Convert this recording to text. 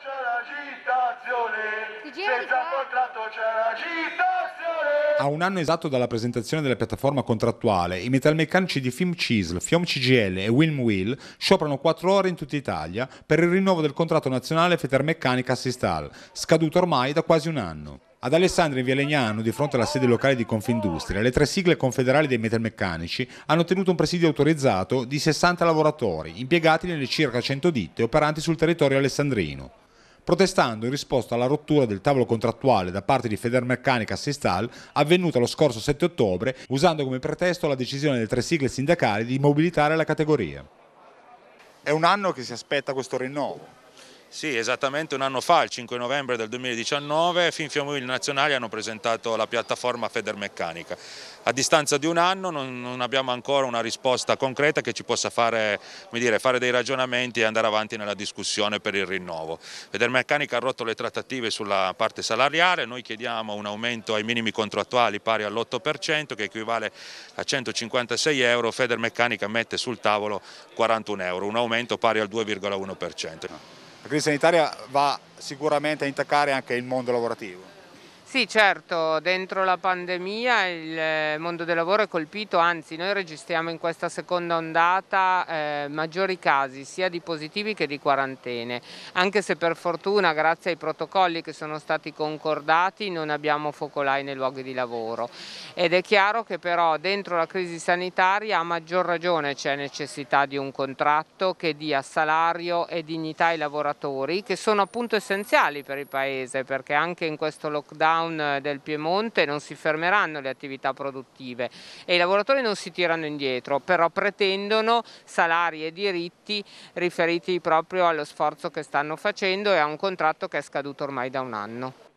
c'è l'agitazione, senza contratto c'è l'agitazione. A un anno esatto dalla presentazione della piattaforma contrattuale, i metalmeccanici di Film Cisl, Fiom CGL e Wilm Will scioperano 4 ore in tutta Italia per il rinnovo del contratto nazionale Federmeccanica Assistal, scaduto ormai da quasi un anno. Ad Alessandria in Via Legnano, di fronte alla sede locale di Confindustria, le tre sigle confederali dei metalmeccanici hanno tenuto un presidio autorizzato di 60 lavoratori, impiegati nelle circa 100 ditte operanti sul territorio alessandrino protestando in risposta alla rottura del tavolo contrattuale da parte di Federmeccanica Sistal avvenuta lo scorso 7 ottobre, usando come pretesto la decisione delle tre sigle sindacali di mobilitare la categoria. È un anno che si aspetta questo rinnovo. Sì, esattamente un anno fa, il 5 novembre del 2019, Finfiamuil Nazionali hanno presentato la piattaforma Federmeccanica. A distanza di un anno non, non abbiamo ancora una risposta concreta che ci possa fare, dire, fare, dei ragionamenti e andare avanti nella discussione per il rinnovo. Federmeccanica ha rotto le trattative sulla parte salariale, noi chiediamo un aumento ai minimi contrattuali pari all'8% che equivale a 156 euro, Federmeccanica mette sul tavolo 41 euro, un aumento pari al 2,1%. La crisi sanitaria va sicuramente a intaccare anche il mondo lavorativo. Sì, certo, dentro la pandemia il eh, mondo del lavoro è colpito, anzi noi registriamo in questa seconda ondata eh, maggiori casi sia di positivi che di quarantene, anche se per fortuna grazie ai protocolli che sono stati concordati non abbiamo focolai nei luoghi di lavoro ed è chiaro che però dentro la crisi sanitaria a maggior ragione c'è necessità di un contratto che dia salario e dignità ai lavoratori che sono appunto essenziali per il Paese perché anche in questo lockdown lockdown eh, del Piemonte non si fermeranno le attività produttive e i lavoratori non si tirano indietro, però pretendono salari e diritti riferiti proprio allo sforzo che stanno facendo e a un contratto che è scaduto ormai da un anno.